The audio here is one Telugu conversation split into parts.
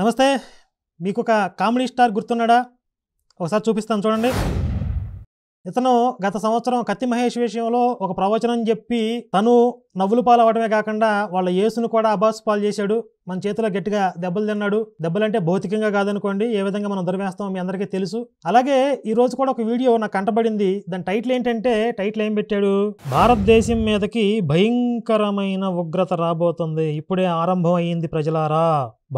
నమస్తే మీకు ఒక కామెడీ స్టార్ గుర్తున్నాడా ఒకసారి చూపిస్తాను చూడండి ఇతను గత సంవత్సరం కత్తి మహేష్ విషయంలో ఒక ప్రవచనం చెప్పి తను నవ్వులు పాలవడమే కాకుండా వాళ్ళ యేసును కూడా అబాస్ పాలు చేశాడు మన చేతిలో గట్టిగా దెబ్బలు తిన్నాడు దెబ్బలంటే భౌతికంగా కాదనుకోండి ఏ విధంగా మనం దొరివేస్తాం మీ అందరికీ తెలుసు అలాగే ఈ రోజు కూడా ఒక వీడియో నాకు కంటబడింది దాని టైటిల్ ఏంటంటే టైటిల్ ఏం పెట్టాడు భారతదేశం మీదకి భయంకరమైన ఉగ్రత రాబోతుంది ఇప్పుడే ఆరంభం అయ్యింది ప్రజలారా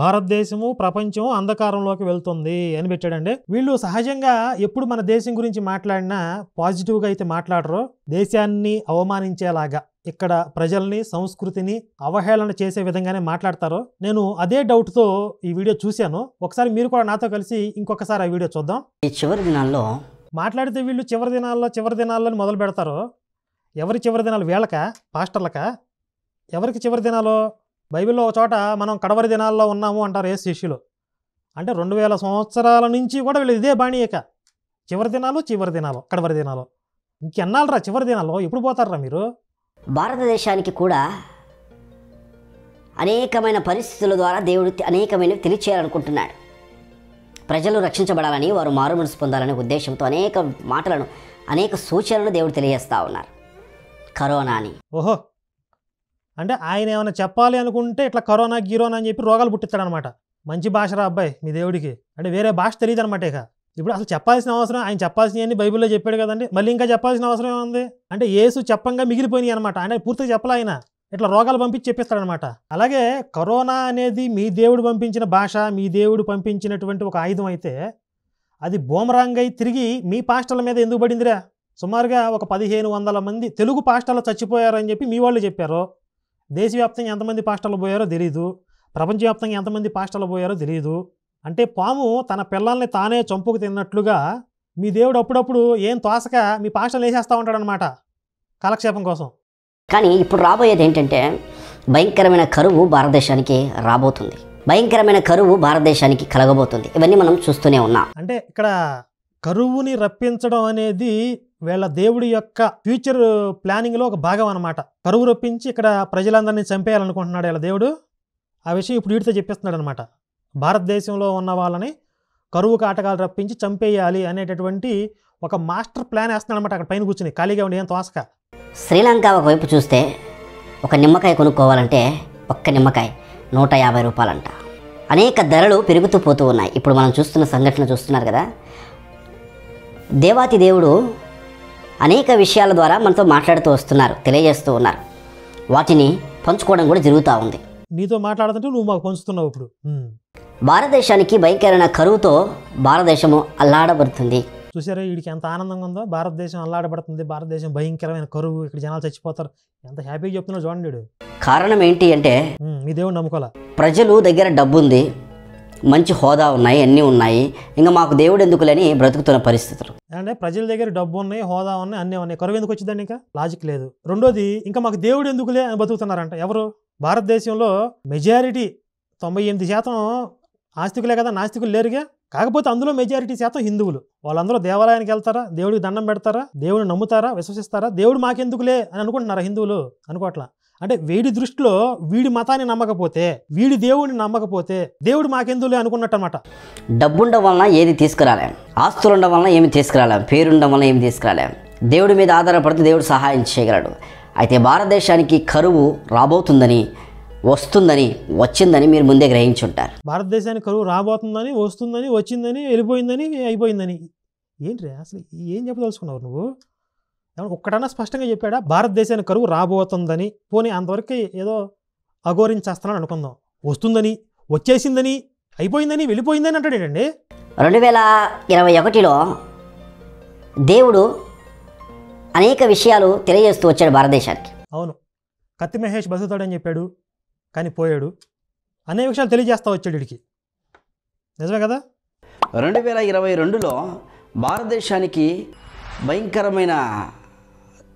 భారతదేశము ప్రపంచం అంధకారంలోకి వెళ్తుంది అని పెట్టాడండి వీళ్ళు సహజంగా ఎప్పుడు మన దేశం గురించి మాట్లాడినా పాజిటివ్గా అయితే మాట్లాడరు దేశాన్ని అవమానించేలాగా ఇక్కడ ప్రజల్ని సంస్కృతిని అవహేళన చేసే విధంగానే మాట్లాడతారో నేను అదే డౌట్తో ఈ వీడియో చూశాను ఒకసారి మీరు కూడా నాతో కలిసి ఇంకొకసారి ఆ వీడియో చూద్దాం ఈ చివరి దినాల్లో మాట్లాడితే వీళ్ళు చివరి దినాల్లో చివరి దినాల్లో మొదలు పెడతారు ఎవరి చివరి దినాలు వీళ్ళక పాస్టర్లక ఎవరికి చివరి దినాలు బైబిల్లో ఒక చోట మనం కడవరి దినాల్లో ఉన్నాము అంటారు ఏ శిష్యులు అంటే రెండు వేల సంవత్సరాల నుంచి కూడా వీళ్ళు ఇదే బాణీయక చివరి దినాలు చివరి దినాలు కడవరి దినాలు ఇంకెన్నాళ్ళరా చివరి దినాలు ఎప్పుడు పోతారా మీరు భారతదేశానికి కూడా అనేకమైన పరిస్థితుల ద్వారా దేవుడు అనేకమైనవి తెలియచేయాలనుకుంటున్నాడు ప్రజలు రక్షించబడాలని వారు మారుమనసు పొందాలనే ఉద్దేశంతో అనేక మాటలను అనేక సూచనలు దేవుడు తెలియజేస్తూ ఉన్నారు కరోనా అని ఓహో అంటే ఆయన ఏమైనా చెప్పాలి అనుకుంటే ఇట్లా కరోనా గిరోనా అని చెప్పి రోగాలు పుట్టిస్తాడనమాట మంచి భాష రా అబ్బాయి మీ దేవుడికి అంటే వేరే భాష తెలియదు అనమాట ఇక ఇప్పుడు అసలు చెప్పాల్సిన అవసరం ఆయన చెప్పాల్సినవన్నీ బైబిల్లో చెప్పాడు కదండి మళ్ళీ ఇంకా చెప్పాల్సిన అవసరం ఏముంది అంటే ఏసు చెప్పంగా మిగిలిపోయినాయి అనమాట ఆయన పూర్తిగా చెప్పలే ఆయన ఇట్లా రోగాలు పంపించి చెప్పిస్తాడనమాట అలాగే కరోనా అనేది మీ దేవుడు పంపించిన భాష మీ దేవుడు పంపించినటువంటి ఒక ఆయుధం అయితే అది బోమరాంగ్ అయి తిరిగి మీ పాస్టర్ల మీద ఎందుకు పడిందిరా సుమారుగా ఒక పదిహేను వందల మంది తెలుగు పాస్టర్లు చచ్చిపోయారని చెప్పి మీ వాళ్ళు చెప్పారు దేశవ్యాప్తంగా ఎంతమంది పాస్టర్లు పోయారో తెలియదు ప్రపంచవ్యాప్తంగా ఎంతమంది పాస్టర్లు పోయారో తెలియదు అంటే పాము తన పిల్లల్ని తానే చంపుకు తిన్నట్లుగా మీ దేవుడు అప్పుడప్పుడు ఏం తోసక మీ పాషలు వేసేస్తూ ఉంటాడనమాట కాలక్షేపం కోసం కానీ ఇప్పుడు రాబోయేది ఏంటంటే భయంకరమైన కరువు భారతదేశానికి రాబోతుంది భయంకరమైన కరువు భారతదేశానికి కలగబోతుంది ఇవన్నీ మనం చూస్తూనే ఉన్నాం అంటే ఇక్కడ కరువుని రప్పించడం అనేది వీళ్ళ దేవుడి యొక్క ఫ్యూచర్ ప్లానింగ్లో ఒక భాగం అనమాట కరువు రప్పించి ఇక్కడ ప్రజలందరినీ చంపేయాలనుకుంటున్నాడు వీళ్ళ దేవుడు ఆ విషయం ఇప్పుడు వీటితో చెప్పేస్తున్నాడు అనమాట భారతదేశంలో ఉన్న వాళ్ళని కరువు కాటకాలు రప్పించి చంపేయాలి అనేటటువంటి ఒక మాస్టర్ ప్లాన్ వేస్తున్నాడనమాట అక్కడ పైన కూర్చుని ఖాళీగా ఉండి ఏం తోసక శ్రీలంక ఒకవైపు చూస్తే ఒక నిమ్మకాయ కొనుక్కోవాలంటే ఒక్క నిమ్మకాయ నూట యాభై రూపాయలంట అనేక ధరలు పెరుగుతూ పోతూ ఉన్నాయి ఇప్పుడు మనం చూస్తున్న సంఘటన చూస్తున్నారు కదా దేవాతి దేవుడు అనేక విషయాల ద్వారా మనతో మాట్లాడుతూ వస్తున్నారు తెలియజేస్తూ ఉన్నారు వాటిని పంచుకోవడం కూడా జరుగుతూ ఉంది నీతో మాట్లాడుతుంటే నువ్వు మాకు పంచుతున్నావు ఇప్పుడు భారతదేశానికి భయంకరమైన కరువుతో భారతదేశము అల్లాడబడుతుంది చూసారా వీడికి ఎంత ఆనందంగా ఉందో భారతదేశం అల్లాడబడుతుంది భారతదేశం భయంకరమైన కరువు ఇక్కడ జనాలు చచ్చిపోతారు ఎంత హ్యాపీగా చెప్తున్నా చూడండి కారణం ఏంటి అంటే మీ దేవుడు నమ్ముకోలే ప్రజలు దగ్గర డబ్బు ఉంది మంచి హోదా ఉన్నాయి అన్నీ ఉన్నాయి ఇంకా మాకు దేవుడు ఎందుకులని బ్రతుకుతున్న పరిస్థితులు అంటే ప్రజల దగ్గర డబ్బు ఉన్నాయి హోదా ఉన్నాయి అన్నీ ఉన్నాయి కరువు ఎందుకు వచ్చిందండి ఇంకా లాజిక్ లేదు రెండోది ఇంకా మాకు దేవుడు ఎందుకులే అని బతుకుతున్నారంట ఎవరు భారతదేశంలో మెజారిటీ తొంభై ఎనిమిది శాతం ఆస్తికులే కదా నాస్తికులు లేరుగా కాకపోతే అందులో మెజారిటీ శాతం హిందువులు వాళ్ళందరూ దేవాలయానికి వెళ్తారా దేవుడికి దండం పెడతారా దేవుడిని నమ్ముతారా విశ్వసిస్తారా దేవుడు మాకెందుకులే అని అనుకుంటున్నారా హిందువులు అనుకోవట్లా అంటే వీడి దృష్టిలో వీడి మతాన్ని నమ్మకపోతే వీడి దేవుడిని నమ్మకపోతే దేవుడు మాకెందులే అనుకున్నట్టు అనమాట డబ్బుండడం వలన ఏది తీసుకురాలేం ఉండడం వలన ఏమి తీసుకురాలేం పేరుండడం వలన ఏమి తీసుకురాలేం దేవుడి మీద ఆధారపడితే దేవుడు సహాయం చేయగలడు అయితే భారతదేశానికి కరువు రాబోతుందని వస్తుందని వచ్చిందని మీరు ముందే గ్రహించుంటారు భారతదేశానికి కరువు రాబోతుందని వస్తుందని వచ్చిందని వెళ్ళిపోయిందని అయిపోయిందని ఏంటి అసలు ఏం చెప్పదలుచుకున్నావు నువ్వు ఒక్కటన్నా స్పష్టంగా చెప్పాడా భారతదేశానికి కరువు రాబోతుందని పోనీ అంతవరకు ఏదో అఘోరించేస్తానని అనుకుందాం వస్తుందని వచ్చేసిందని అయిపోయిందని వెళ్ళిపోయిందని అంటాడు అంటాడేటండి రెండు వేల ఇరవై ఒకటిలో దేవుడు అనేక విషయాలు తెలియజేస్తూ వచ్చాడు భారతదేశానికి అవును కత్తి మహేష్ బతుకుతాడని చెప్పాడు కానీ పోయాడు అనే విషయాలు తెలియజేస్తా వచ్చాడు వీడికి నిజమే కదా రెండు వేల ఇరవై రెండులో భారతదేశానికి భయంకరమైన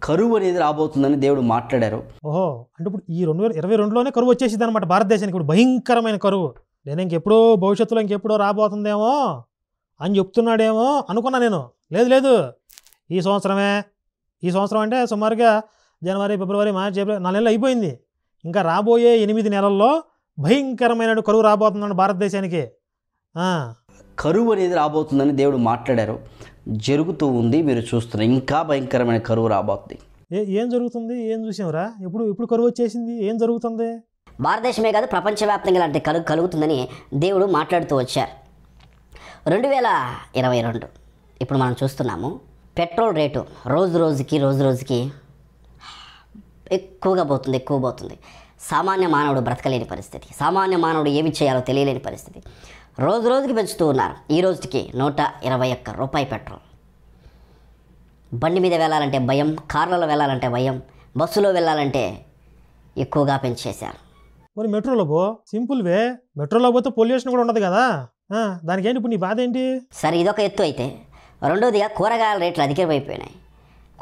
కరువు అనేది రాబోతుందని దేవుడు మాట్లాడారు ఓహో అంటే ఇప్పుడు ఈ రెండు వేల ఇరవై రెండులోనే కరువు వచ్చేసింది అనమాట భారతదేశానికి ఇప్పుడు భయంకరమైన కరువు నేను ఇంకెప్పుడో భవిష్యత్తులో ఇంకెప్పుడో రాబోతుందేమో అని చెప్తున్నాడేమో అనుకున్నా నేను లేదు లేదు ఈ సంవత్సరమే ఈ సంవత్సరం అంటే సుమారుగా జనవరి ఫిబ్రవరి మార్చి ఏప్రిల్ నాలుగు నెలలు అయిపోయింది ఇంకా రాబోయే ఎనిమిది నెలల్లో భయంకరమైన కరువు రాబోతుందండి భారతదేశానికి కరువు అనేది రాబోతుందని దేవుడు మాట్లాడారు జరుగుతూ ఉంది మీరు చూస్తున్నారు ఇంకా భయంకరమైన కరువు రాబోతుంది ఏం జరుగుతుంది ఏం చూసావురా ఇప్పుడు ఇప్పుడు కరువు వచ్చేసింది ఏం జరుగుతుంది భారతదేశమే కాదు ప్రపంచవ్యాప్తంగా ఇలాంటి కలు కలుగుతుందని దేవుడు మాట్లాడుతూ వచ్చారు రెండు వేల ఇరవై రెండు ఇప్పుడు మనం చూస్తున్నాము పెట్రోల్ రేటు రోజు రోజుకి రోజు రోజుకి ఎక్కువగా పోతుంది ఎక్కువ పోతుంది సామాన్య మానవుడు బ్రతకలేని పరిస్థితి సామాన్య మానవుడు ఏమి చేయాలో తెలియలేని పరిస్థితి రోజు రోజుకి పెంచుతూ ఉన్నారు ఈ రోజుకి నూట ఇరవై ఒక్క రూపాయి పెట్రోల్ బండి మీద వెళ్ళాలంటే భయం కార్లలో వెళ్ళాలంటే భయం బస్సులో వెళ్ళాలంటే ఎక్కువగా పెంచేశారు మరి మెట్రోలో పో వే మెట్రోలో పోతే పొల్యూషన్ కూడా ఉండదు కదా దానికి ఏంటి ఇప్పుడు నీ బాధ ఏంటి సరే ఇదొక ఎత్తు అయితే రెండోదిగా కూరగాయల రేట్లు అధికమైపోయినాయి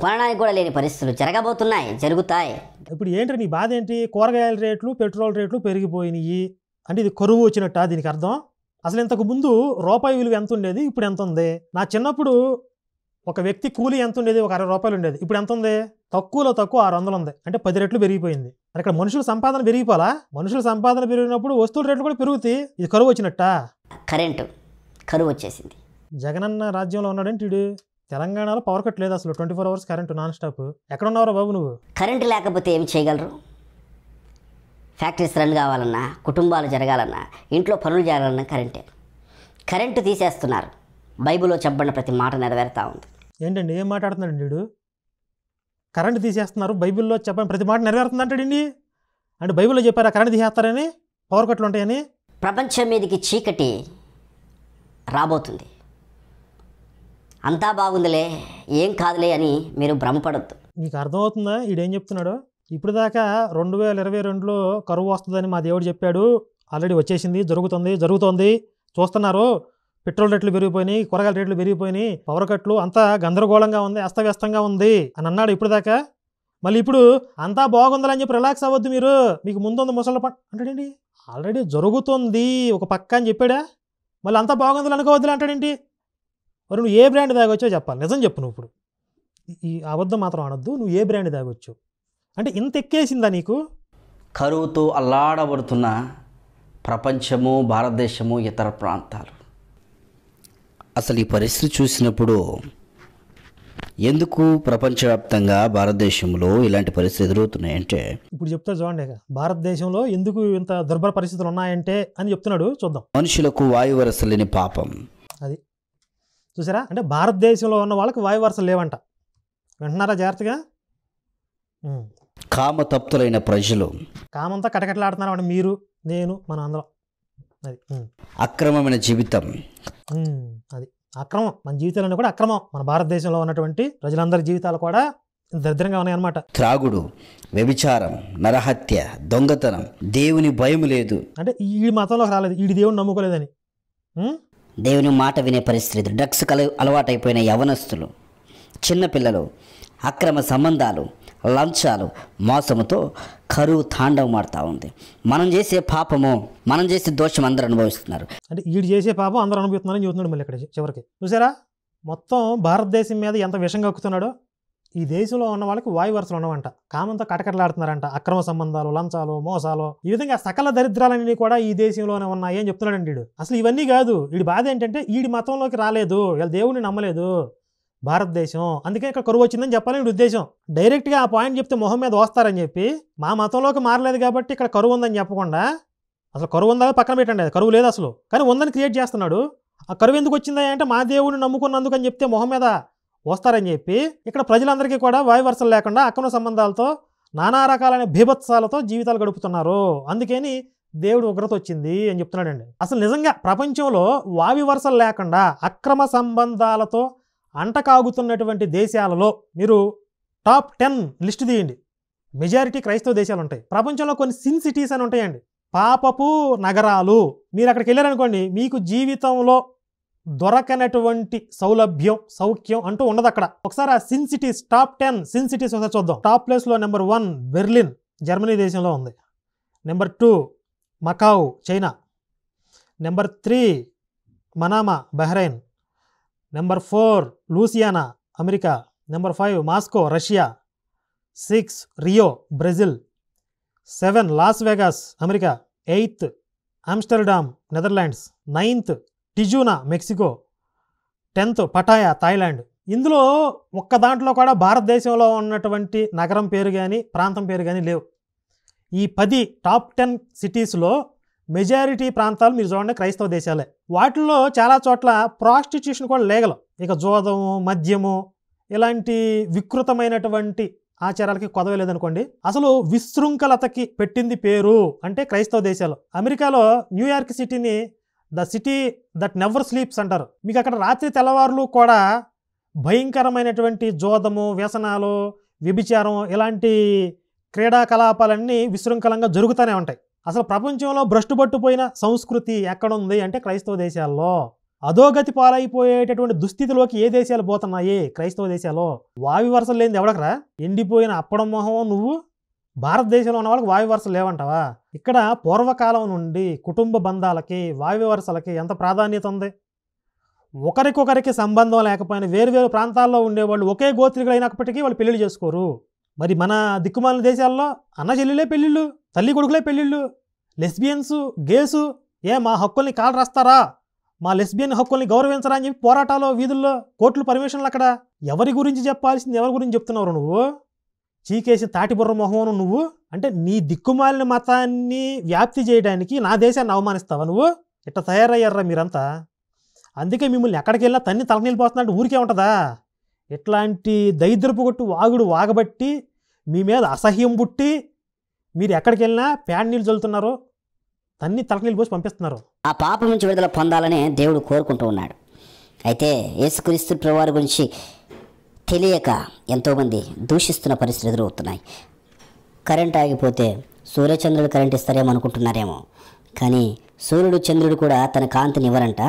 కొనడానికి కూడా లేని పరిస్థితులు జరగబోతున్నాయి జరుగుతాయి ఇప్పుడు ఏంటి నీ బాధ ఏంటి కూరగాయల రేట్లు పెట్రోల్ రేట్లు పెరిగిపోయినాయి అంటే ఇది కరువు వచ్చినట్ట దీనికి అర్థం అసలు ఇంతకు ముందు రూపాయి విలువ ఎంత ఉండేది ఇప్పుడు ఎంత ఉంది నా చిన్నప్పుడు ఒక వ్యక్తి కూలి ఎంత ఉండేది ఒక అరవై రూపాయలు ఉండేది ఇప్పుడు ఎంత ఉంది తక్కువలో తక్కువ ఆరు వందలు ఉంది అంటే పది రెట్లు పెరిగిపోయింది మరి ఇక్కడ మనుషుల సంపాదన పెరిగిపోలా మనుషుల సంపాదన పెరిగినప్పుడు వస్తువుల రేట్లు కూడా పెరుగుతాయి ఇది కరువు వచ్చినట్ట కరెంటు కరువు వచ్చేసింది జగనన్న రాజ్యంలో ఉన్నాడంటే తెలంగాణలో పవర్ కట్ లేదు అసలు twenty four hours current non stop ఎక్కడ ఉన్నారో బాబు నువ్వు కరెంటు లేకపోతే ఏమి చేయగలరు ఫ్యాక్టరీస్ రన్ కావాలన్నా కుటుంబాలు జరగాలన్నా ఇంట్లో పనులు జరగాలన్నా కరెంటే కరెంటు తీసేస్తున్నారు బైబిల్లో చెప్పబడిన ప్రతి మాట నెరవేరుతా ఉంది ఏంటండి ఏం మాట్లాడుతున్నాడు వీడు కరెంట్ తీసేస్తున్నారు బైబిల్లో చెప్పని ప్రతి మాట నెరవేరుతుందంటాడండి అంటే బైబిల్లో చెప్పారా కరెంట్ తీసేస్తారని పవర్ కట్లు ఉంటాయని ప్రపంచం మీదకి చీకటి రాబోతుంది అంతా బాగుందిలే ఏం కాదులే అని మీరు భ్రమపడద్దు మీకు అర్థమవుతుందా ఈడేం చెప్తున్నాడు ఇప్పుడు దాకా రెండు వేల ఇరవై రెండులో కరువు వస్తుందని మా దేవుడు చెప్పాడు ఆల్రెడీ వచ్చేసింది జరుగుతుంది జరుగుతోంది చూస్తున్నారు పెట్రోల్ రేట్లు పెరిగిపోయినాయి కూరగాయల రేట్లు పెరిగిపోయినాయి పవర్ కట్లు అంతా గందరగోళంగా ఉంది అస్తవ్యస్తంగా ఉంది అని అన్నాడు ఇప్పుడు దాకా మళ్ళీ ఇప్పుడు అంతా బాగుందని చెప్పి రిలాక్స్ అవ్వద్దు మీరు మీకు ముందుంది ముసళ్ళ పట్ అంటాడేంటి ఆల్రెడీ జరుగుతుంది ఒక పక్క అని చెప్పాడా మళ్ళీ అంతా బాగుందని అనుకోవద్దులే అంటాడేంటి మరి నువ్వు ఏ బ్రాండ్ తాగొచ్చో చెప్పాలి నిజం చెప్పు నువ్వు ఇప్పుడు ఈ అబద్ధం మాత్రం అనొద్దు నువ్వు ఏ బ్రాండ్ తాగొచ్చు అంటే ఇంత ఎక్కేసిందా నీకు కరువుతో అల్లాడబడుతున్న ప్రపంచము భారతదేశము ఇతర ప్రాంతాలు అసలు ఈ పరిస్థితి చూసినప్పుడు ఎందుకు ప్రపంచవ్యాప్తంగా భారతదేశంలో ఇలాంటి పరిస్థితులు ఎదురవుతున్నాయంటే ఇప్పుడు చెప్తా చూడండి భారతదేశంలో ఎందుకు ఇంత దుర్బల పరిస్థితులు ఉన్నాయంటే అని చెప్తున్నాడు చూద్దాం మనుషులకు వాయువరస లేని పాపం అది చూసారా అంటే భారతదేశంలో ఉన్న వాళ్ళకి వాయువరసలు లేవంట వింటున్నారా జాగ్రత్తగా కామతప్తులైన ప్రజలు కామంతా కటకటలాడుతున్నారు మీరు నేను మన అందరం అది అక్రమమైన జీవితం అది అక్రమం మన జీవితాలన్నీ కూడా అక్రమం మన భారతదేశంలో ఉన్నటువంటి ప్రజలందరి జీవితాలు కూడా దరిద్రంగా ఉన్నాయన్నమాట త్రాగుడు వ్యభిచారం నరహత్య దొంగతనం దేవుని భయం లేదు అంటే ఈ మతంలోకి రాలేదు ఈ దేవుని నమ్ముకోలేదని దేవుని మాట వినే పరిస్థితి డ్రగ్స్ కల అలవాటైపోయిన యవనస్తులు చిన్నపిల్లలు అక్రమ సంబంధాలు లంచాలు మోసముతో కరువు తాండవమాడుతూ ఉంది మనం చేసే పాపము మనం చేసే దోషం అందరూ అనుభవిస్తున్నారు అంటే వీడు చేసే పాపం అందరూ అనుభవిస్తున్నారని చూస్తున్నాడు మళ్ళీ ఇక్కడ చివరికి చూసారా మొత్తం భారతదేశం మీద ఎంత విషం కక్కుతున్నాడో ఈ దేశంలో ఉన్న వాళ్ళకి వాయు వరుసలు ఉన్నవంట కామంతో కటకటలాడుతున్నారంట అక్రమ సంబంధాలు లంచాలు మోసాలు ఈ విధంగా సకల దరిద్రాలన్నీ కూడా ఈ దేశంలోనే ఉన్నాయి అని చెప్తున్నాడండి వీడు అసలు ఇవన్నీ కాదు వీడి బాధ ఏంటంటే వీడి మతంలోకి రాలేదు వీళ్ళ దేవుడిని నమ్మలేదు భారతదేశం అందుకే ఇక్కడ కరువు వచ్చిందని చెప్పాలని వీడి ఉద్దేశం డైరెక్ట్గా ఆ పాయింట్ చెప్తే మొహం మీద వస్తారని చెప్పి మా మతంలోకి మారలేదు కాబట్టి ఇక్కడ కరువు ఉందని చెప్పకుండా అసలు కరువు ఉందా పక్కన పెట్టండి అది కరువు లేదు అసలు కానీ ఉందని క్రియేట్ చేస్తున్నాడు ఆ కరువు ఎందుకు వచ్చిందా అంటే మా దేవుడిని నమ్ముకున్నందుకు అని చెప్తే మొహం మీద వస్తారని చెప్పి ఇక్కడ ప్రజలందరికీ కూడా వాయువర్సలు లేకుండా అక్రమ సంబంధాలతో నానా రకాలైన భీభత్సాలతో జీవితాలు గడుపుతున్నారు అందుకని దేవుడు ఉగ్రత వచ్చింది అని చెప్తున్నాడండి అసలు నిజంగా ప్రపంచంలో వావివరసలు లేకుండా అక్రమ సంబంధాలతో అంటకాగుతున్నటువంటి దేశాలలో మీరు టాప్ టెన్ లిస్ట్ తీయండి మెజారిటీ క్రైస్తవ దేశాలు ఉంటాయి ప్రపంచంలో కొన్ని సిన్ సిటీస్ అని ఉంటాయండి పాపపు నగరాలు మీరు అక్కడికి వెళ్ళారనుకోండి మీకు జీవితంలో దొరకనటువంటి సౌలభ్యం సౌఖ్యం అంటూ ఉండదు అక్కడ ఒకసారి ఆ sin cities top ten sin cities ఒకసారి చూద్దాం టాప్ ప్లేస్లో నెంబర్ వన్ బెర్లిన్ జర్మనీ దేశంలో ఉంది number two Macau China number three Manama Bahrain number four Louisiana America number five Moscow Russia six Rio Brazil seven Las Vegas America eighth Amsterdam Netherlands ninth Tijuana Mexico tenth Pattaya Thailand ఇందులో ఒక్క దాంట్లో కూడా భారతదేశంలో ఉన్నటువంటి నగరం పేరు కానీ ప్రాంతం పేరు కానీ లేవు ఈ పది టాప్ టెన్ సిటీస్లో మెజారిటీ ప్రాంతాలు మీరు చూడండి క్రైస్తవ దేశాలే వాటిల్లో చాలా చోట్ల ప్రాస్టిట్యూషన్ కూడా లేగలం ఇక జోదము మద్యము ఇలాంటి వికృతమైనటువంటి ఆచారాలకి కొదవలేదనుకోండి అసలు విశృంఖలతకి పెట్టింది పేరు అంటే క్రైస్తవ దేశాలు అమెరికాలో న్యూయార్క్ సిటీని the city that never sleeps అంటారు మీకు అక్కడ రాత్రి తెల్లవారులు కూడా భయంకరమైనటువంటి జోదము వ్యసనాలు వ్యభిచారం ఇలాంటి క్రీడాకలాపాలన్నీ విశృంఖలంగా జరుగుతూనే ఉంటాయి అసలు ప్రపంచంలో భ్రష్టుపట్టుపోయిన సంస్కృతి ఎక్కడుంది అంటే క్రైస్తవ దేశాల్లో అధోగతి పాలైపోయేటటువంటి దుస్థితిలోకి ఏ దేశాలు పోతున్నాయి క్రైస్తవ దేశాల్లో వావి వరుసలు లేనిది ఎవడకరా ఎండిపోయిన అప్పడం మొహం నువ్వు భారతదేశంలో ఉన్న వాళ్ళకి వాయు వరుసలు లేవంటావా ఇక్కడ పూర్వకాలం నుండి కుటుంబ బంధాలకి వావి వరుసలకి ఎంత ప్రాధాన్యత ఉంది ఒకరికొకరికి సంబంధం లేకపోయినా వేరువేరు ప్రాంతాల్లో ఉండేవాళ్ళు ఒకే గోత్రికులు అయినప్పటికీ వాళ్ళు పెళ్ళిళ్ళు చేసుకోరు మరి మన దిక్కుమాల దేశాల్లో అన్న చెల్లెలే పెళ్ళిళ్ళు తల్లి కొడుకులే పెళ్ళిళ్ళు లెస్బియన్స్ గేసు ఏ మా హక్కుల్ని కాలు రాస్తారా మా లెస్బియన్ హక్కుల్ని గౌరవించరా అని చెప్పి పోరాటాలు వీధుల్లో కోర్టులు పర్మిషన్లు అక్కడ ఎవరి గురించి చెప్పాల్సింది ఎవరి గురించి చెప్తున్నారు నువ్వు చీకేసి తాటిబుర్ర మొహమును నువ్వు అంటే నీ దిక్కుమాలిన మతాన్ని వ్యాప్తి చేయడానికి నా దేశాన్ని అవమానిస్తావా నువ్వు ఇట్ట తయారయ్యారా మీరంతా అందుకే మిమ్మల్ని ఎక్కడికి వెళ్ళినా తన్ని తలనీళ్ళిపోతున్నట్టు ఊరికే ఉంటుందా ఇట్లాంటి దరిద్రపు కొట్టు వాగుడు వాగబట్టి మీ మీద అసహ్యం పుట్టి మీరు ఎక్కడికి వెళ్ళినా ప్యాడ్ నీళ్ళు చల్లుతున్నారు తన్ని నీళ్ళు పోసి పంపిస్తున్నారు ఆ పాపం నుంచి విడుదల పొందాలని దేవుడు కోరుకుంటూ ఉన్నాడు అయితే యేసుక్రీస్తు ప్రభువారి గురించి తెలియక ఎంతోమంది దూషిస్తున్న పరిస్థితులు ఎదురవుతున్నాయి కరెంట్ ఆగిపోతే సూర్యచంద్రుడు కరెంట్ ఇస్తారేమో అనుకుంటున్నారేమో కానీ సూర్యుడు చంద్రుడు కూడా తన కాంతిని ఇవ్వరంట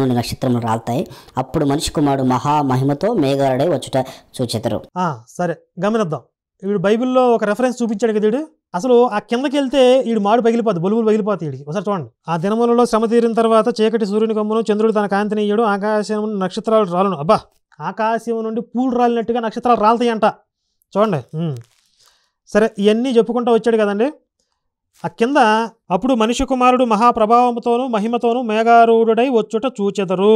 నుండి నక్షత్రములు రాలుతాయి అప్పుడు మనిషి కుమారుడు మహామహిమతో మేఘాలుడై వచ్చుట చూచెదరు సరే గమనిద్దాం వీడు బైబిల్లో ఒక రెఫరెన్స్ చూపించాడు కదా అసలు ఆ కిందకి వెళ్తే వీడు మాడు పగిలిపోతుంది బొలుబులు పగిలిపోతాయి వీడికి ఒకసారి చూడండి ఆ దినములలో శ్రమ తీరిన తర్వాత చీకటి సూర్యుని గమ్మును చంద్రుడు తన కాంతిని ఇయ్యడు ఆకాశం నక్షత్రాలు రాలను అబ్బా ఆకాశం నుండి పూలు రాలినట్టుగా నక్షత్రాలు రాలుతాయంట చూడండి సరే ఇవన్నీ చెప్పుకుంటూ వచ్చాడు కదండి ఆ కింద అప్పుడు మనిషి కుమారుడు మహాప్రభావంతోనూ మహిమతోనూ మేఘారూఢుడై వచ్చుట చూచెదరు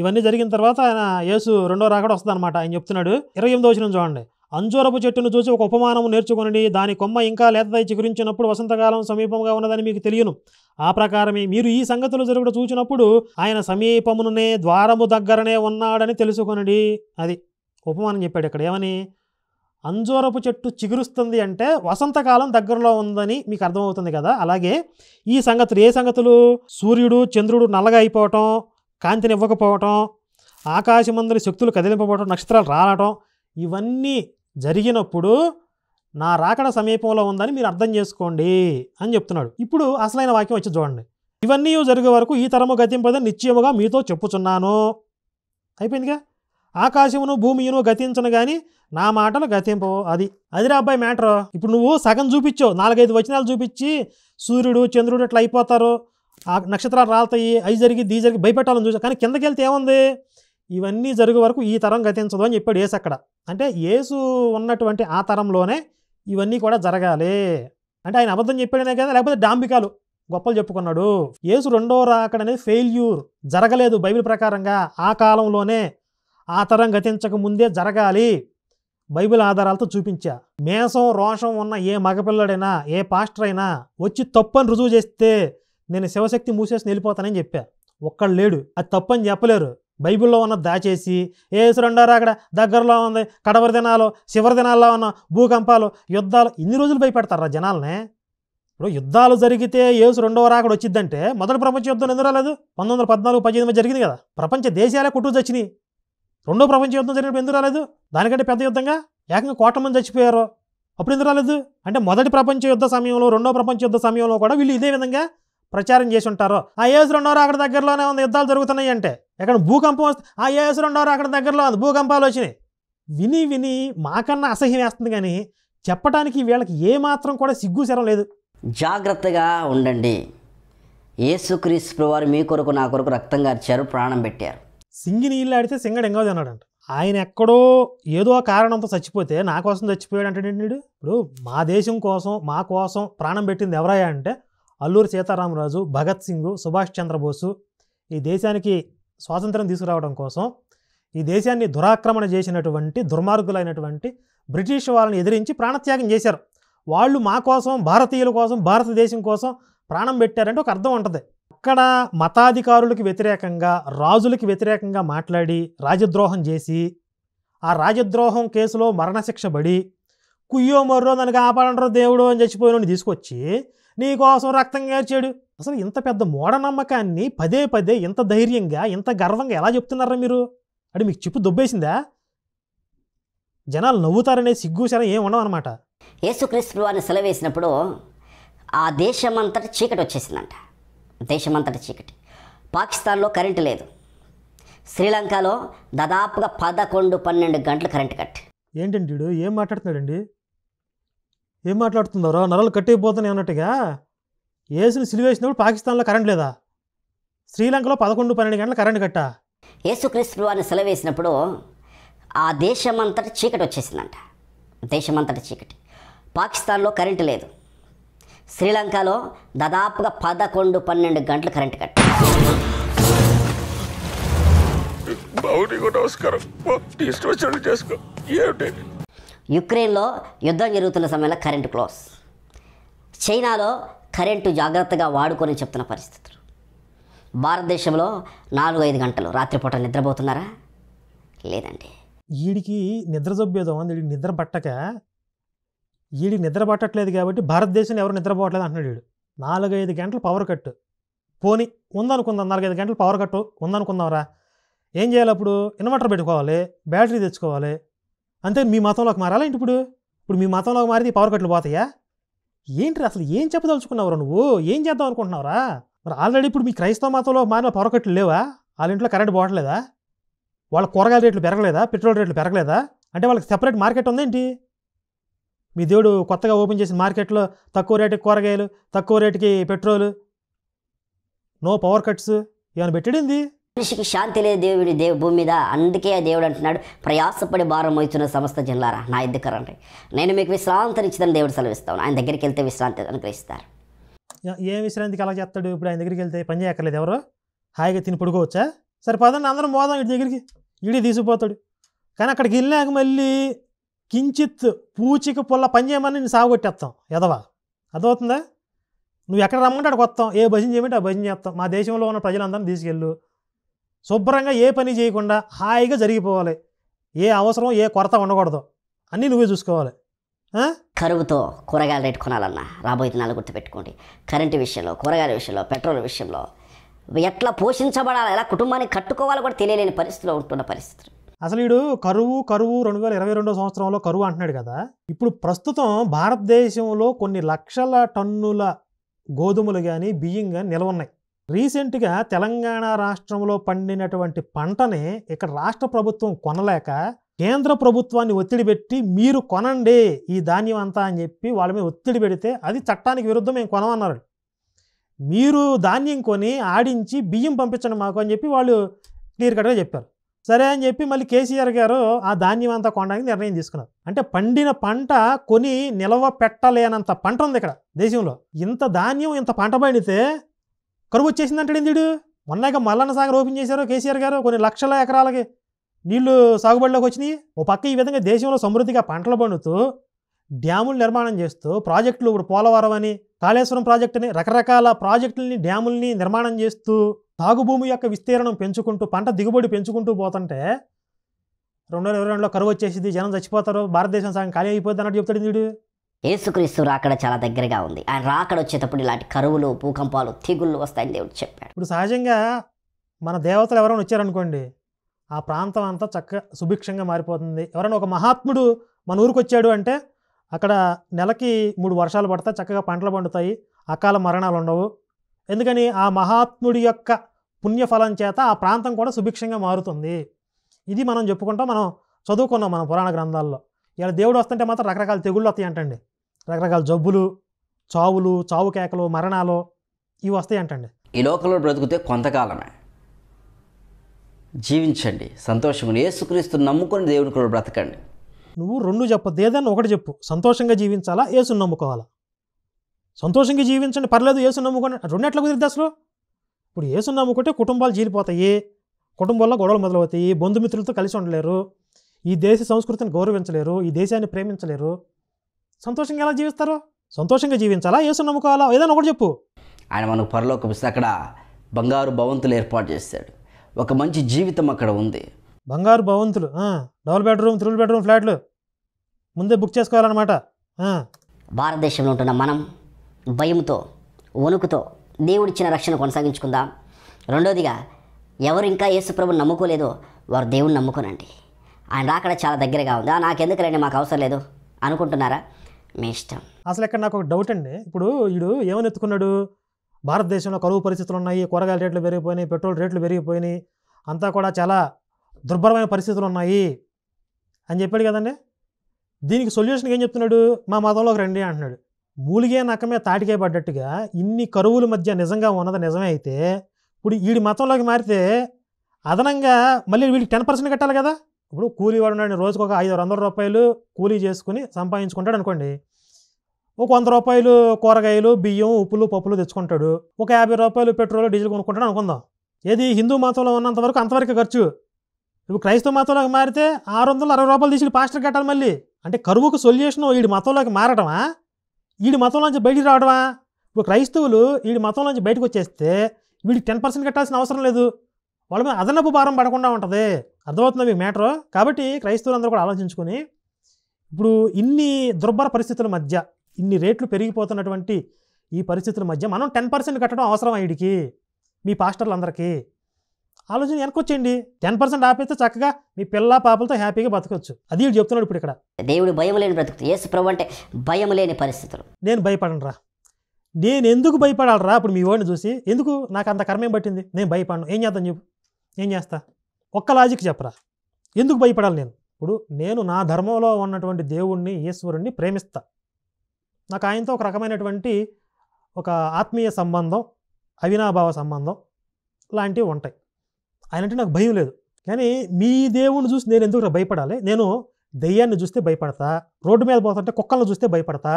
ఇవన్నీ జరిగిన తర్వాత ఆయన యేసు రెండో రాకడ వస్తుంది అనమాట ఆయన చెప్తున్నాడు ఇరవై ఎనిమిదో చూడండి అంజూరపు చెట్టును చూసి ఒక ఉపమానం నేర్చుకునండి దాని కొమ్మ ఇంకా లేతదై చిగురించినప్పుడు వసంతకాలం సమీపంగా ఉన్నదని మీకు తెలియను ఆ ప్రకారమే మీరు ఈ సంగతులు జరుగుట చూచినప్పుడు ఆయన సమీపమునే ద్వారము దగ్గరనే ఉన్నాడని తెలుసుకొనండి అది ఉపమానం చెప్పాడు ఇక్కడ ఏమని అంజూరపు చెట్టు చిగురుస్తుంది అంటే వసంతకాలం దగ్గరలో ఉందని మీకు అర్థమవుతుంది కదా అలాగే ఈ సంగతులు ఏ సంగతులు సూర్యుడు చంద్రుడు నల్లగా అయిపోవటం కాంతిని ఇవ్వకపోవటం ఆకాశమందరి శక్తులు కదిలింపబడటం నక్షత్రాలు రాలటం ఇవన్నీ జరిగినప్పుడు నా రాకడ సమీపంలో ఉందని మీరు అర్థం చేసుకోండి అని చెప్తున్నాడు ఇప్పుడు అసలైన వాక్యం వచ్చి చూడండి ఇవన్నీ జరిగే వరకు ఈ తరము గతింపదని నిశ్చయముగా మీతో చెప్పుచున్నాను అయిపోయిందిగా ఆకాశమును భూమిను గతించను కానీ నా మాటలు గతింపవు అది అదిరా అబ్బాయి మ్యాటర్ ఇప్పుడు నువ్వు సగం చూపించావు నాలుగైదు వచనాలు చూపించి సూర్యుడు చంద్రుడు ఇట్లా అయిపోతారు ఆ నక్షత్రాలు రాలతాయి అది జరిగి దీ జరిగి భయపెట్టాలని చూసా కానీ కిందకెళ్తే ఏముంది ఇవన్నీ జరిగే వరకు ఈ తరం గతించదు అని చెప్పాడు యేసు అక్కడ అంటే యేసు ఉన్నటువంటి ఆ తరంలోనే ఇవన్నీ కూడా జరగాలి అంటే ఆయన అబద్ధం చెప్పాడనే కదా లేకపోతే డాంబికాలు గొప్పలు చెప్పుకున్నాడు యేసు రెండో రాకడ అనేది ఫెయిల్యూర్ జరగలేదు బైబిల్ ప్రకారంగా ఆ కాలంలోనే ఆ తరం గతించక ముందే జరగాలి బైబిల్ ఆధారాలతో చూపించా మేసం రోషం ఉన్న ఏ మగపిల్లడైనా ఏ పాస్టర్ అయినా వచ్చి తప్పని రుజువు చేస్తే నేను శివశక్తి మూసేసి వెళ్ళిపోతానని చెప్పా ఒక్కడు లేడు అది తప్పని చెప్పలేరు బైబిల్లో ఉన్న దాచేసి రెండారా అక్కడ దగ్గరలో ఉంది కడవరి దినాలు చివరి దినాల్లో ఉన్న భూకంపాలు యుద్ధాలు ఇన్ని రోజులు భయపెడతారా జనాలనే ఇప్పుడు యుద్ధాలు జరిగితే ఏసు రెండవ రాకడ వచ్చిందంటే మొదటి ప్రపంచ యుద్ధం ఎందుకు రాలేదు పంతొమ్మిది వందల పద్నాలుగు పద్దెనిమిది జరిగింది కదా ప్రపంచ దేశాలే కుట్టు చచ్చినాయి రెండో ప్రపంచ యుద్ధం జరిగినప్పుడు ఎందుకు రాలేదు దానికంటే పెద్ద యుద్ధంగా ఏకంగా కోట్ల మంది చచ్చిపోయారు అప్పుడు ఎందుకు రాలేదు అంటే మొదటి ప్రపంచ యుద్ధ సమయంలో రెండో ప్రపంచ యుద్ధ సమయంలో కూడా వీళ్ళు ఇదే విధంగా ప్రచారం చేసి ఉంటారు ఆ ఏసు రెండో రాకడ దగ్గరలోనే ఉన్న యుద్ధాలు జరుగుతున్నాయి అంటే ఎక్కడ భూకంపం వస్తే ఆ ఏసులు ఉండవారు అక్కడ దగ్గరలో అది భూకంపాలు వచ్చినాయి విని విని మాకన్నా అసహ్యం వేస్తుంది కానీ చెప్పడానికి వీళ్ళకి ఏమాత్రం కూడా సిగ్గుశరం లేదు జాగ్రత్తగా ఉండండి ఏసుక్రీస్తు వారు మీ కొరకు నా కొరకు రక్తం గార్చారు ప్రాణం పెట్టారు సింగి నీళ్ళు ఆడితే సింగడు ఎంగో తిన్నాడంట ఆయన ఎక్కడో ఏదో కారణంతో చచ్చిపోతే నా కోసం చచ్చిపోయాడు అంటే నీడు ఇప్పుడు మా దేశం కోసం మా కోసం ప్రాణం పెట్టింది ఎవరయ్యా అంటే అల్లూరి సీతారామరాజు భగత్ సింగ్ సుభాష్ చంద్రబోసు ఈ దేశానికి స్వాతంత్రం తీసుకురావడం కోసం ఈ దేశాన్ని దురాక్రమణ చేసినటువంటి దుర్మార్గులైనటువంటి బ్రిటిష్ వాళ్ళని ఎదిరించి ప్రాణత్యాగం చేశారు వాళ్ళు మా కోసం భారతీయుల కోసం భారతదేశం కోసం ప్రాణం పెట్టారంటే ఒక అర్థం ఉంటుంది అక్కడ మతాధికారులకు వ్యతిరేకంగా రాజులకి వ్యతిరేకంగా మాట్లాడి రాజద్రోహం చేసి ఆ రాజద్రోహం కేసులో మరణశిక్ష పడి కుయ్యో మర్రో నన్ను కాపాడరు దేవుడు అని చచ్చిపోయిన తీసుకొచ్చి నీకోసం రక్తం గేర్చాడు అసలు ఇంత పెద్ద మూఢనమ్మకాన్ని పదే పదే ఇంత ధైర్యంగా ఇంత గర్వంగా ఎలా చెప్తున్నారా మీరు అంటే మీకు చెప్పు దొబ్బేసిందా జనాలు నవ్వుతారనే సిగ్గు శరం ఏం ఉండవన్నమాట యేసుక్రీస్తు వారిని సెలవేసినప్పుడు ఆ దేశం అంతటా చీకటి వచ్చేసిందంట దేశం అంతటా చీకటి పాకిస్తాన్లో కరెంటు లేదు శ్రీలంకలో దాదాపుగా పదకొండు పన్నెండు గంటలు కరెంటు కట్ ఏంటండి ఏం మాట్లాడుతున్నాడండి ఏం మాట్లాడుతున్నారో నరలు కట్టేపోతున్నాయి అన్నట్టుగా ఏసుని సిలివేసినప్పుడు పాకిస్తాన్లో కరెంట్ లేదా శ్రీలంకలో పదకొండు పన్నెండు గంటల కరెంట్ కట్ట యేసుక్రీస్తు వారిని సెలవేసినప్పుడు ఆ దేశమంతటి చీకటి వచ్చేసిందంట దేశమంతటి చీకటి పాకిస్తాన్లో కరెంటు లేదు శ్రీలంకలో దాదాపుగా పదకొండు పన్నెండు గంటలు కరెంటు కట్ట యుక్రెయిన్లో యుద్ధం జరుగుతున్న సమయంలో కరెంటు క్లోజ్ చైనాలో కరెంటు జాగ్రత్తగా వాడుకొని చెప్తున్న పరిస్థితులు భారతదేశంలో నాలుగు ఐదు గంటలు రాత్రిపూట నిద్రపోతున్నారా లేదండి వీడికి నిద్ర జబ్బేదో వీడి నిద్ర పట్టక వీడి నిద్ర పట్టట్లేదు కాబట్టి భారతదేశం ఎవరు నిద్రపోవట్లేదు అంటున్నాడు వీడు నాలుగైదు గంటలు పవర్ కట్ పోని ఉందనుకుందాం నాలుగైదు గంటలు పవర్ కట్ ఉందనుకుందాంరా ఏం చేయాలి అప్పుడు ఇన్వర్టర్ పెట్టుకోవాలి బ్యాటరీ తెచ్చుకోవాలి అంతే మీ మతంలోకి మారాలా ఇంటి ఇప్పుడు ఇప్పుడు మీ మతంలోకి మారితే పవర్ కట్లు పోతాయా ఏంటి అసలు ఏం చెప్పదలుచుకున్నావురా నువ్వు ఏం చేద్దాం అనుకుంటున్నావురా మరి ఆల్రెడీ ఇప్పుడు మీ క్రైస్తవ మతంలో మానవ పొరకట్లు లేవా వాళ్ళ ఇంట్లో కరెంట్ పోవట్లేదా వాళ్ళ కూరగాయల రేట్లు పెరగలేదా పెట్రోల్ రేట్లు పెరగలేదా అంటే వాళ్ళకి సెపరేట్ మార్కెట్ ఉందేంటి మీ దేవుడు కొత్తగా ఓపెన్ చేసిన మార్కెట్లో తక్కువ రేటుకి కూరగాయలు తక్కువ రేటుకి పెట్రోలు నో పవర్ కట్స్ ఏమైనా పెట్టడింది మనిషికి శాంతి లేదు దేవుడి దేవు భూమి మీద అందుకే దేవుడు అంటున్నాడు ప్రయాసపడి భారం మోయిస్తున్న సమస్త జిల్లారా నా ఇద్దరు నేను మీకు విశ్రాంతిని ఇచ్చిందని దేవుడు సెలవిస్తాను ఆయన దగ్గరికి వెళ్తే విశ్రాంతి అనుగ్రహిస్తారు ఏ విశ్రాంతికి అలా చెప్తాడు ఇప్పుడు ఆయన దగ్గరికి వెళ్తే పని చేయక్కర్లేదు ఎవరు హాయిగా తిని పడుకోవచ్చా సరే పదండి అందరం పోదాం ఇటు దగ్గరికి ఇడి తీసిపోతాడు కానీ అక్కడికి వెళ్ళాక మళ్ళీ కించిత్ పూచిక పుల్ల పని చేయమని నేను సాగుగొట్టేస్తాం ఎదవా అదవుతుందా నువ్వు ఎక్కడ రమ్మంటే అక్కడికి వస్తాం ఏ భజన చేయమంటే ఆ భజన చేస్తాం మా దేశంలో ఉన్న ప్రజలందరినీ తీసుకెళ్ళు శుభ్రంగా ఏ పని చేయకుండా హాయిగా జరిగిపోవాలి ఏ అవసరం ఏ కొరత ఉండకూడదు అన్నీ నువ్వే చూసుకోవాలి కరువుతో కూరగాయల రేటు కొనాలన్నా రాబోయే దినాలు గుర్తుపెట్టుకోండి కరెంటు విషయంలో కూరగాయల విషయంలో పెట్రోల్ విషయంలో ఎట్లా పోషించబడాలి ఎలా కుటుంబాన్ని కట్టుకోవాలో కూడా తెలియలేని పరిస్థితిలో ఉంటున్న పరిస్థితులు అసలు ఈడు కరువు కరువు రెండు వేల ఇరవై రెండో సంవత్సరంలో కరువు అంటున్నాడు కదా ఇప్పుడు ప్రస్తుతం భారతదేశంలో కొన్ని లక్షల టన్నుల గోధుమలు కానీ బియ్యం కానీ నిలవ ఉన్నాయి రీసెంట్గా తెలంగాణ రాష్ట్రంలో పండినటువంటి పంటని ఇక్కడ రాష్ట్ర ప్రభుత్వం కొనలేక కేంద్ర ప్రభుత్వాన్ని ఒత్తిడి పెట్టి మీరు కొనండి ఈ ధాన్యం అంతా అని చెప్పి వాళ్ళ మీద ఒత్తిడి పెడితే అది చట్టానికి విరుద్ధం మేము కొనమన్నారు మీరు ధాన్యం కొని ఆడించి బియ్యం పంపించండి మాకు అని చెప్పి వాళ్ళు క్లియర్ కట్గా చెప్పారు సరే అని చెప్పి మళ్ళీ కేసీఆర్ గారు ఆ ధాన్యం అంతా కొనడానికి నిర్ణయం తీసుకున్నారు అంటే పండిన పంట కొని నిల్వ పెట్టలేనంత పంట ఉంది ఇక్కడ దేశంలో ఇంత ధాన్యం ఇంత పంట పండితే కరువు వచ్చేసింది అంటాడు ఎందుడు మొన్నగా మల్లన్న సాగర్ ఓపెన్ చేశారు కేసీఆర్ గారు కొన్ని లక్షల ఎకరాలకి నీళ్లు సాగుబడిలోకి వచ్చినాయి ఓ పక్క ఈ విధంగా దేశంలో సమృద్ధిగా పంటలు పండుతూ డ్యాములు నిర్మాణం చేస్తూ ప్రాజెక్టులు ఇప్పుడు పోలవరం అని కాళేశ్వరం ప్రాజెక్టు అని రకరకాల ప్రాజెక్టులని డ్యాముల్ని నిర్మాణం చేస్తూ సాగుభూమి యొక్క విస్తీర్ణం పెంచుకుంటూ పంట దిగుబడి పెంచుకుంటూ పోతుంటే రెండు వేల ఇరవై రెండులో కరువు వచ్చేసింది జనం చచ్చిపోతారు భారతదేశం సగం ఖాళీ అయిపోతుంది అన్నట్టు చెప్తాడు వీడు యేసుక్రీస్తు రాకడ చాలా దగ్గరగా ఉంది ఆయన రాకడ వచ్చేటప్పుడు ఇలాంటి కరువులు భూకంపాలు తెగుళ్ళు వస్తాయని దేవుడు చెప్పాడు ఇప్పుడు సహజంగా మన దేవతలు ఎవరైనా వచ్చారనుకోండి ఆ ప్రాంతం అంతా చక్క సుభిక్షంగా మారిపోతుంది ఎవరైనా ఒక మహాత్ముడు మన ఊరికి వచ్చాడు అంటే అక్కడ నెలకి మూడు వర్షాలు పడతాయి చక్కగా పంటలు పండుతాయి అకాల మరణాలు ఉండవు ఎందుకని ఆ మహాత్ముడి యొక్క పుణ్యఫలం చేత ఆ ప్రాంతం కూడా సుభిక్షంగా మారుతుంది ఇది మనం చెప్పుకుంటాం మనం చదువుకున్నాం మన పురాణ గ్రంథాల్లో ఇలా దేవుడు వస్తుంటే మాత్రం రకరకాల తెగుళ్ళు వస్తాయి అంటండి రకరకాల జబ్బులు చావులు చావు కేకలు మరణాలు ఇవి వస్తాయి అంటండి ఈ లోకంలో బ్రతికితే కొంతకాలమే జీవించండి సంతోషంగా ఏసుక్రీస్తు నమ్ముకొని దేవుని కూడా బ్రతకండి నువ్వు రెండు చెప్పు ఏదైనా ఒకటి చెప్పు సంతోషంగా జీవించాలా ఏసుని నమ్ముకోవాలా సంతోషంగా జీవించండి పర్లేదు ఏసుని నమ్ముకోండి రెండెట్లా కుదిరిద్ది అసలు ఇప్పుడు ఏసుని నమ్ముకుంటే కుటుంబాలు జీలిపోతాయి కుటుంబంలో గొడవలు మొదలవుతాయి బంధుమిత్రులతో కలిసి ఉండలేరు ఈ దేశ సంస్కృతిని గౌరవించలేరు ఈ దేశాన్ని ప్రేమించలేరు సంతోషంగా ఎలా జీవిస్తారో సంతోషంగా జీవించాలా యేసు నమ్ముకోవాలా ఏదైనా ఒకటి చెప్పు ఆయన మనకు పరలోకం ఇస్తే అక్కడ బంగారు భవంతులు ఏర్పాటు చేస్తాడు ఒక మంచి జీవితం అక్కడ ఉంది బంగారు భవంతులు డబుల్ బెడ్రూమ్ త్రిబుల్ బెడ్రూమ్ ఫ్లాట్లు ముందే బుక్ చేసుకోవాలన్నమాట భారతదేశంలో ఉంటున్న మనం భయంతో వణుకుతో దేవుడిచ్చిన రక్షణ కొనసాగించుకుందాం రెండోదిగా ఎవరు ఇంకా ప్రభుని నమ్ముకోలేదో వారు దేవుని నమ్ముకోనండి ఆయన రాకడ చాలా దగ్గరగా ఉందా నాకెందుకు రండి మాకు అవసరం లేదు అనుకుంటున్నారా మీ ఇష్టం అసలు ఇక్కడ నాకు ఒక డౌట్ అండి ఇప్పుడు వీడు ఏమని ఎత్తుకున్నాడు భారతదేశంలో కరువు పరిస్థితులు ఉన్నాయి కూరగాయల రేట్లు పెరిగిపోయినాయి పెట్రోల్ రేట్లు పెరిగిపోయినాయి అంతా కూడా చాలా దుర్భరమైన పరిస్థితులు ఉన్నాయి అని చెప్పాడు కదండి దీనికి సొల్యూషన్ ఏం చెప్తున్నాడు మా మతంలోకి రండి అంటున్నాడు మూలిగే నకమే తాటికే పడ్డట్టుగా ఇన్ని కరువుల మధ్య నిజంగా ఉన్నది నిజమే అయితే ఇప్పుడు వీడి మతంలోకి మారితే అదనంగా మళ్ళీ వీడికి టెన్ పర్సెంట్ కట్టాలి కదా ఇప్పుడు కూలీవాడు ఉన్నాడు రోజుకు ఒక ఐదు వందల రూపాయలు కూలీ చేసుకుని సంపాదించుకుంటాడు అనుకోండి ఒక వంద రూపాయలు కూరగాయలు బియ్యం ఉప్పులు పప్పులు తెచ్చుకుంటాడు ఒక యాభై రూపాయలు పెట్రోల్ డీజిల్ కొనుక్కుంటాడు అనుకుందాం ఏది హిందూ మతంలో ఉన్నంత వరకు అంతవరకు ఖర్చు ఇప్పుడు క్రైస్తవ మతంలోకి మారితే ఆరు వందల అరవై రూపాయలు తీసి పాస్టర్ కట్టాలి మళ్ళీ అంటే కరువుకు సొల్యూషన్ వీడి మతంలోకి మారడమా వీడి మతంలోంచి బయటికి రావడమా ఇప్పుడు క్రైస్తవులు వీడి మతంలోంచి బయటకు వచ్చేస్తే వీడికి టెన్ పర్సెంట్ కట్టాల్సిన అవసరం లేదు వాళ్ళ మీద అదనపు భారం పడకుండా ఉంటుంది అర్థమవుతుంది మీకు మ్యాటర్ కాబట్టి క్రైస్తవులందరూ కూడా ఆలోచించుకొని ఇప్పుడు ఇన్ని దుర్భర పరిస్థితుల మధ్య ఇన్ని రేట్లు పెరిగిపోతున్నటువంటి ఈ పరిస్థితుల మధ్య మనం టెన్ పర్సెంట్ కట్టడం అవసరం అయ్యిడికి మీ పాస్టర్లందరికీ ఆలోచన వెనకొచ్చేయండి టెన్ పర్సెంట్ ఆపేస్తే చక్కగా మీ పిల్ల పాపలతో హ్యాపీగా బతకవచ్చు అది వీడు చెప్తున్నాడు ఇప్పుడు ఇక్కడ దేవుడు భయం లేని బ్రతుకుతుంది యేసు ప్రభు అంటే భయం లేని పరిస్థితులు నేను భయపడను రా నేను ఎందుకు భయపడాలరా ఇప్పుడు మీ వాడిని చూసి ఎందుకు నాకు అంత కర్మేం పట్టింది నేను భయపడను ఏం చేద్దాం చెప్పు ఏం చేస్తా ఒక్క లాజిక్ చెప్పరా ఎందుకు భయపడాలి నేను ఇప్పుడు నేను నా ధర్మంలో ఉన్నటువంటి దేవుణ్ణి ఈశ్వరుణ్ణి ప్రేమిస్తా నాకు ఆయనతో ఒక రకమైనటువంటి ఒక ఆత్మీయ సంబంధం అవినాభావ సంబంధం లాంటివి ఉంటాయి ఆయనంటే నాకు భయం లేదు కానీ మీ దేవుణ్ణి చూసి నేను ఎందుకు భయపడాలి నేను దయ్యాన్ని చూస్తే భయపడతా రోడ్డు మీద పోతుంటే కుక్కలను చూస్తే భయపడతా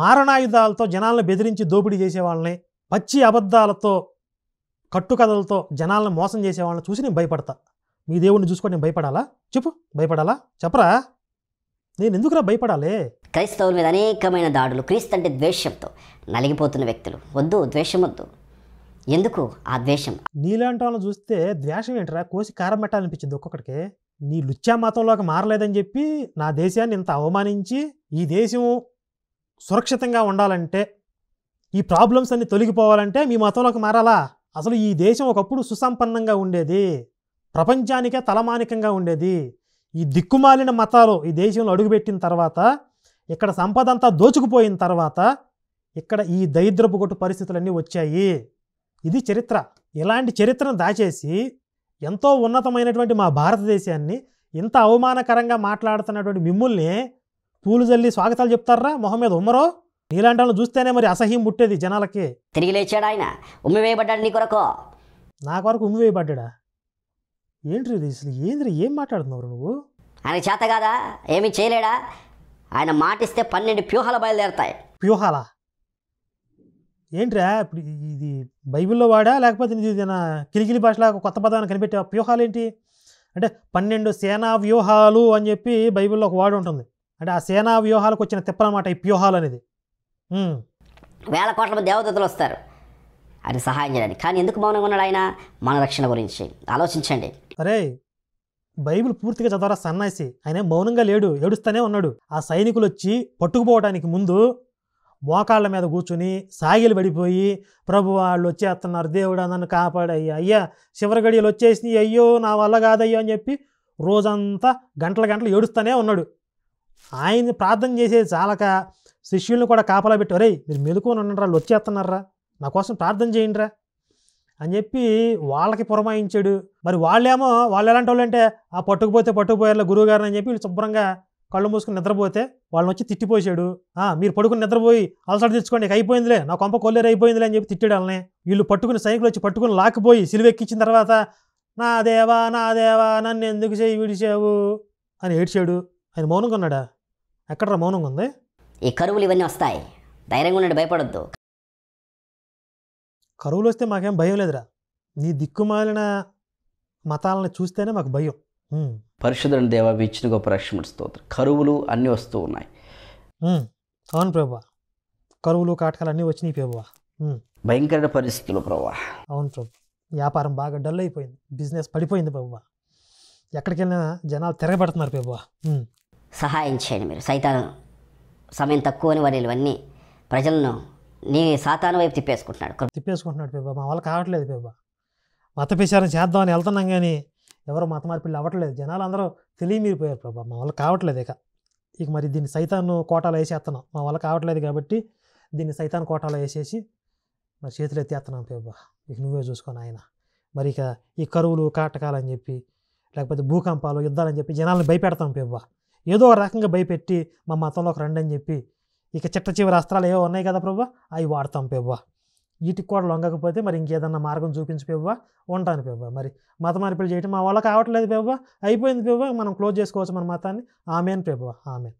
మారణాయుధాలతో జనాలను బెదిరించి దోపిడీ చేసే వాళ్ళని పచ్చి అబద్ధాలతో కట్టుకథలతో జనాలను మోసం చేసే వాళ్ళని చూసి నేను భయపడతా మీ దేవుడిని చూసుకొని నేను భయపడాలా చెప్పు భయపడాలా చెప్పరా నేను ఎందుకురా భయపడాలి క్రైస్తవుల మీద అనేకమైన దాడులు క్రీస్తు అంటే ద్వేషంతో నలిగిపోతున్న వ్యక్తులు వద్దు ద్వేషం వద్దు ఎందుకు ఆ ద్వేషం నీలాంటి వాళ్ళని చూస్తే ద్వేషం ఏంటరా కోసి కారం పెట్టాలనిపించింది ఒక్కొక్కడికి నీ లుచ్చా మతంలోకి మారలేదని చెప్పి నా దేశాన్ని ఇంత అవమానించి ఈ దేశం సురక్షితంగా ఉండాలంటే ఈ ప్రాబ్లమ్స్ అన్ని తొలగిపోవాలంటే మీ మతంలోకి మారాలా అసలు ఈ దేశం ఒకప్పుడు సుసంపన్నంగా ఉండేది ప్రపంచానికే తలమానికంగా ఉండేది ఈ దిక్కుమాలిన మతాలు ఈ దేశంలో అడుగుపెట్టిన తర్వాత ఇక్కడ సంపద అంతా దోచుకుపోయిన తర్వాత ఇక్కడ ఈ దరిద్రపు కొట్టు పరిస్థితులన్నీ వచ్చాయి ఇది చరిత్ర ఇలాంటి చరిత్రను దాచేసి ఎంతో ఉన్నతమైనటువంటి మా భారతదేశాన్ని ఇంత అవమానకరంగా మాట్లాడుతున్నటువంటి మిమ్మల్ని పూలు జల్లి స్వాగతాలు చెప్తారా మొహమ్మద్ ఉమరో నీలాంటి చూస్తేనే మరి అసహ్యం పుట్టేది జనాలకి తిరిగి లేచాడు ఆయన వేయబడ్డాడు నీ కొరకు నా కొరకు వేయబడ్డా ఏంటి అసలు ఏంద్ర ఏం మాట్లాడుతున్నావు నువ్వు ఆయన చేత కాదా ఏమీ చేయలేడా ఆయన మాటిస్తే పన్నెండు ప్యూహాల బయలుదేరతాయి వ్యూహాల ఏంట్రా ఇప్పుడు ఇది బైబిల్లో వాడా లేకపోతే ఇది నా కిలికిలి భాషలో కొత్త పదాన్ని కనిపెట్టే వ్యూహాలు ఏంటి అంటే పన్నెండు సేనా వ్యూహాలు అని చెప్పి బైబిల్లో ఒక వాడు ఉంటుంది అంటే ఆ సేనా వ్యూహాలకు వచ్చిన తిప్పనమాట ఈ ప్యూహాలు అనేది వేల కోట్ల మంది దేవదత్తులు వస్తారు అది సహాయం చేయడానికి కానీ ఎందుకు మౌనంగా ఉన్నాడు ఆయన మన రక్షణ గురించి ఆలోచించండి అరే బైబిల్ పూర్తిగా చదవరా సన్నాసి ఆయన మౌనంగా లేడు ఏడుస్తూనే ఉన్నాడు ఆ సైనికులు వచ్చి పట్టుకుపోవడానికి ముందు మోకాళ్ళ మీద కూర్చుని సాగిలు పడిపోయి ప్రభు వాళ్ళు వచ్చేస్తున్నారు దేవుడు నన్ను కాపాడయ్యా అయ్యా చివరి గడియలు వచ్చేసి అయ్యో నా వల్ల కాదయ్యో అని చెప్పి రోజంతా గంటల గంటలు ఏడుస్తూనే ఉన్నాడు ఆయన ప్రార్థన చేసేది చాలక శిష్యుల్ని కూడా కాపలా పెట్టి రే మీరు మెలుకొని ఉండరా వచ్చేస్తున్నారా నా కోసం ప్రార్థన చేయండిరా అని చెప్పి వాళ్ళకి పురమాయించాడు మరి వాళ్ళేమో వాళ్ళు ఎలాంటి వాళ్ళు అంటే ఆ పట్టుకుపోతే పట్టుకుపోయారు గురువుగారు అని చెప్పి వీళ్ళు శుభ్రంగా కళ్ళు మూసుకుని నిద్రపోతే వాళ్ళని వచ్చి తిట్టిపోసాడు మీరు పడుకుని నిద్రపోయి అలసట తెచ్చుకోండి అయిపోయిందిలే నా కొంప కొల్లేరు అయిపోయిందిలే అని చెప్పి తిట్టాడు వాళ్ళని వీళ్ళు పట్టుకుని సైకిల్ వచ్చి పట్టుకుని లాక్కుపోయి సిలువెక్కించిన తర్వాత నా దేవా నా దేవా నన్ను ఎందుకు చేయి విడిచావు అని ఏడ్చాడు ఆయన మౌనంగా ఉన్నాడా ఎక్కడరా మౌనంగా ఉంది ఈ కరువులు ఇవన్నీ వస్తాయి ధైర్యంగా ఉండండి భయపడొద్దు కరువులు వస్తే మాకేం భయం లేదురా నీ దిక్కుమాలిన మతాలను చూస్తేనే మాకు భయం పరిశుద్ధుని దేవ ఇచ్చిన గొప్ప రక్షణ స్తోత్రం కరువులు అన్నీ వస్తూ ఉన్నాయి అవును ప్రభా కరువులు కాటకాలు అన్నీ వచ్చినాయి ప్రభా భయంకర పరిస్థితులు ప్రభా అవును ప్రభు వ్యాపారం బాగా డల్ అయిపోయింది బిజినెస్ పడిపోయింది ప్రభా ఎక్కడికైనా జనాలు తిరగబడుతున్నారు ప్రభా సహాయం చేయండి మీరు సైతాన్ సమయం తక్కువ అని వాడు ఇవన్నీ ప్రజలను నీ సాతాను వైపు తిప్పేసుకుంటున్నాడు తిప్పేసుకుంటున్నాడు పేబా మా వాళ్ళు కావట్లేదు పేబా మత పిచారం చేద్దామని వెళ్తున్నాం కానీ ఎవరు మత మార్పిళ్ళు అవ్వట్లేదు జనాలు అందరూ తెలియమీరిపోయారు ప్రభా మా వాళ్ళు కావట్లేదు ఇక ఇక మరి దీన్ని సైతాను కోటాలు వేసేస్తున్నాం మా వాళ్ళు కావట్లేదు కాబట్టి దీన్ని సైతాన్ కోటాలు వేసేసి మరి చేతులు ఎత్తేస్తున్నాం పేబా ఇక నువ్వే చూసుకొని ఆయన మరి ఇక ఈ కరువులు కాటకాలని చెప్పి లేకపోతే భూకంపాలు యుద్ధాలని చెప్పి జనాలను భయపెడతాం పేబా ఏదో ఒక రకంగా భయపెట్టి మా మతంలోకి రండి అని చెప్పి ఇక చిట్ట చివరి అస్త్రాలు ఏవో ఉన్నాయి కదా ప్రభు అవి వాడతాం పెవ్వా వీటికి కూడా లొంగకపోతే మరి ఇంకేదన్నా మార్గం చూపించి పెవ్వా ఉంటాను పెవ్వా మరి మత మార్పిడి చేయటం మా వాళ్ళకి కావట్లేదు పెవ్వా అయిపోయింది పెవ్వా మనం క్లోజ్ చేసుకోవచ్చు మన మతాన్ని ఆమె అని పెవ్వా ఆమెన్